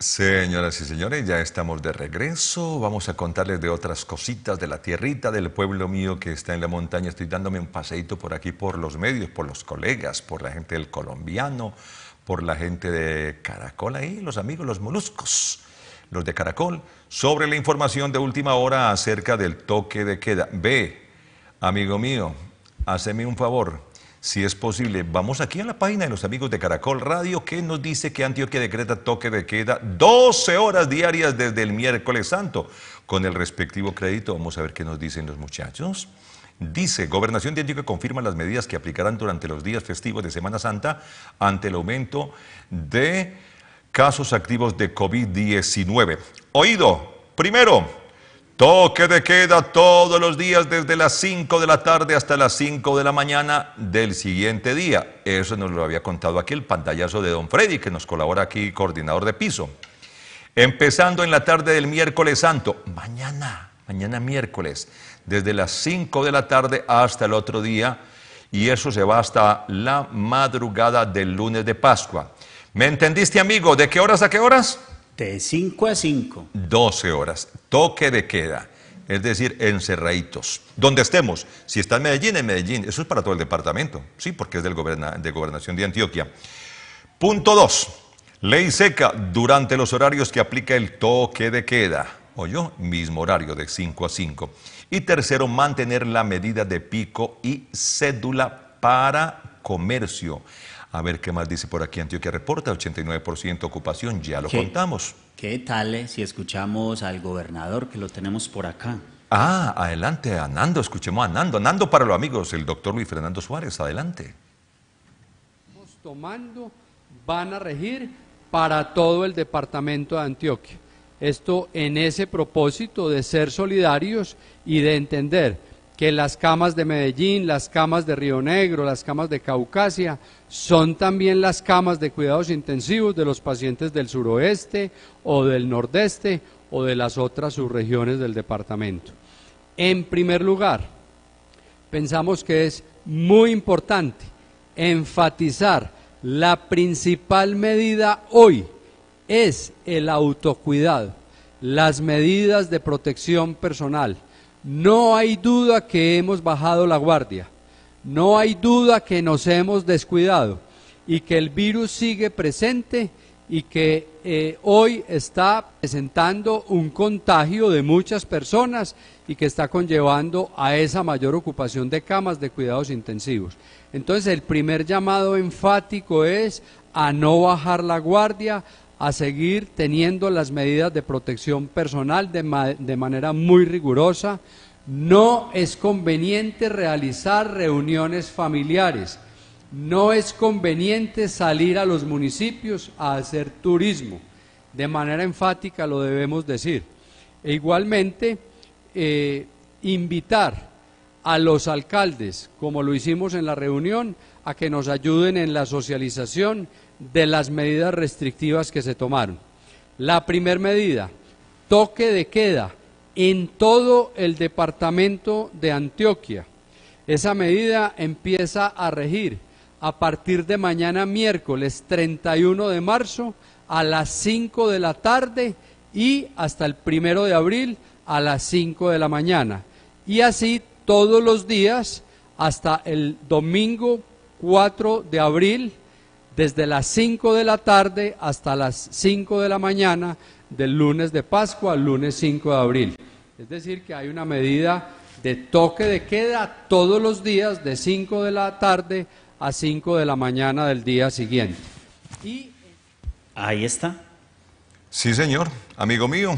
Señoras y señores, ya estamos de regreso. Vamos a contarles de otras cositas de la tierrita, del pueblo mío que está en la montaña. Estoy dándome un paseíto por aquí, por los medios, por los colegas, por la gente del colombiano, por la gente de Caracol ahí, los amigos, los moluscos, los de Caracol, sobre la información de última hora acerca del toque de queda. Ve, amigo mío, haceme un favor si es posible. Vamos aquí a la página de los amigos de Caracol Radio que nos dice que Antioquia decreta toque de queda 12 horas diarias desde el miércoles santo. Con el respectivo crédito, vamos a ver qué nos dicen los muchachos. Dice, Gobernación de Antioquia confirma las medidas que aplicarán durante los días festivos de Semana Santa ante el aumento de casos activos de COVID-19. Oído, primero, Toque de queda todos los días desde las 5 de la tarde hasta las 5 de la mañana del siguiente día. Eso nos lo había contado aquí el pantallazo de don Freddy, que nos colabora aquí, coordinador de piso. Empezando en la tarde del miércoles santo, mañana, mañana miércoles, desde las 5 de la tarde hasta el otro día, y eso se va hasta la madrugada del lunes de Pascua. ¿Me entendiste, amigo? ¿De qué horas a qué horas? De 5 a 5. 12 horas. Toque de queda. Es decir, encerraditos. Donde estemos. Si está en Medellín, en Medellín. Eso es para todo el departamento. Sí, porque es del de Gobernación de Antioquia. Punto 2. Ley seca durante los horarios que aplica el toque de queda. O yo, mismo horario de 5 a 5. Y tercero, mantener la medida de pico y cédula para comercio. A ver qué más dice por aquí Antioquia Reporta, 89% ocupación, ya lo contamos. ¿Qué tal eh? si escuchamos al gobernador que lo tenemos por acá? Ah, adelante, a Nando, escuchemos a Nando. Nando para los amigos, el doctor Luis Fernando Suárez, adelante. Tomando, van a regir para todo el departamento de Antioquia. Esto en ese propósito de ser solidarios y de entender que las camas de Medellín, las camas de Río Negro, las camas de Caucasia, son también las camas de cuidados intensivos de los pacientes del suroeste o del nordeste o de las otras subregiones del departamento. En primer lugar, pensamos que es muy importante enfatizar la principal medida hoy es el autocuidado, las medidas de protección personal no hay duda que hemos bajado la guardia, no hay duda que nos hemos descuidado y que el virus sigue presente y que eh, hoy está presentando un contagio de muchas personas y que está conllevando a esa mayor ocupación de camas de cuidados intensivos. Entonces el primer llamado enfático es a no bajar la guardia, a seguir teniendo las medidas de protección personal de, manera muy rigurosa. No es conveniente realizar reuniones familiares. No es conveniente salir a los municipios a hacer turismo. De manera enfática lo debemos decir. E igualmente, eh, invitar a los alcaldes, como lo hicimos en la reunión, a que nos ayuden en la socialización de las medidas restrictivas que se tomaron. La primera medida, toque de queda en todo el departamento de Antioquia. Esa medida empieza a regir a partir de mañana miércoles 31 de marzo a las 5 de la tarde y hasta el primero de abril a las 5 de la mañana. Y así todos los días hasta el domingo 4 de abril, desde las 5 de la tarde hasta las 5 de la mañana del lunes de Pascua al lunes 5 de abril. Es decir, que hay una medida de toque de queda todos los días de 5 de la tarde a 5 de la mañana del día siguiente. Y ahí está. Sí, señor, amigo mío,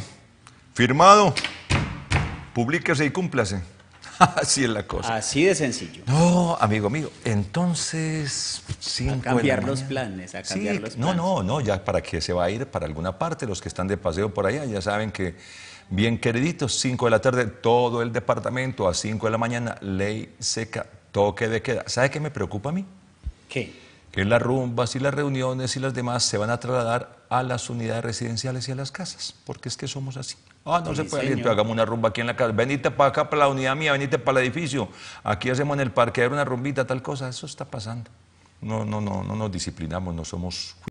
firmado, publíquese y cúmplase. Así es la cosa. Así de sencillo. No, amigo amigo, entonces... A cambiar los planes, a cambiar los planes. No, no, no, ya para que se va a ir para alguna parte, los que están de paseo por allá ya saben que, bien queriditos, 5 de la tarde, todo el departamento, a 5 de la mañana, ley seca, toque de queda. ¿Sabe qué me preocupa a mí? ¿Qué? que las rumbas y las reuniones y las demás se van a trasladar a las unidades residenciales y a las casas, porque es que somos así. Ah, no se puede. hagamos una rumba aquí en la casa. Venite para acá, para la unidad mía, venite para el edificio. Aquí hacemos en el parque una rumbita, tal cosa. Eso está pasando. No, no, no, no nos disciplinamos, no somos